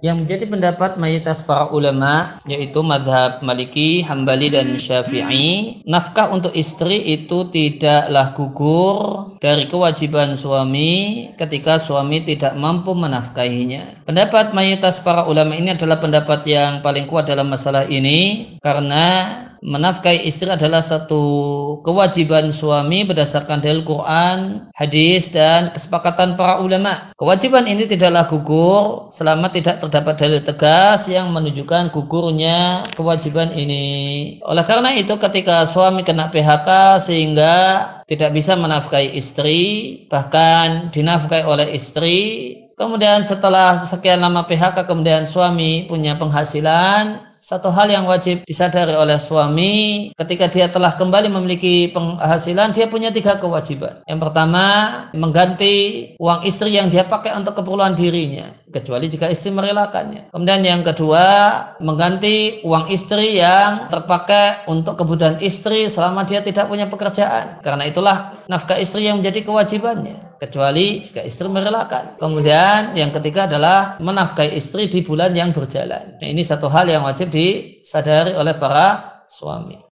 Yang menjadi pendapat mayoritas para ulama yaitu madhab Maliki, Hambali dan Syafi'i, nafkah untuk istri itu tidaklah gugur dari kewajiban suami ketika suami tidak mampu menafkahinya. Pendapat mayoritas para ulama ini adalah pendapat yang paling kuat dalam masalah ini karena menafkahi istri adalah satu kewajiban suami berdasarkan dalil Quran, hadis dan kesepakatan para ulama. Kewajiban ini tidaklah gugur selama tidak terdapat dalil tegas yang menunjukkan gugurnya kewajiban ini. Oleh karena itu ketika suami kena PHK sehingga tidak bisa menafkahi istri, bahkan dinafkahi oleh istri, Kemudian setelah sekian lama PHK kemudian suami punya penghasilan satu hal yang wajib disadari oleh suami ketika dia telah kembali memiliki penghasilan, dia punya tiga kewajiban. Yang pertama, mengganti uang istri yang dia pakai untuk keperluan dirinya kecuali jika istri merelakannya. Kemudian yang kedua, mengganti uang istri yang terpakai untuk kebutuhan istri selama dia tidak punya pekerjaan. Karena itulah nafkah istri yang menjadi kewajibannya kecuali jika istri merelakan. Kemudian yang ketiga adalah menafkahi istri di bulan yang berjalan. Nah, ini satu hal yang wajib disadari oleh para suami.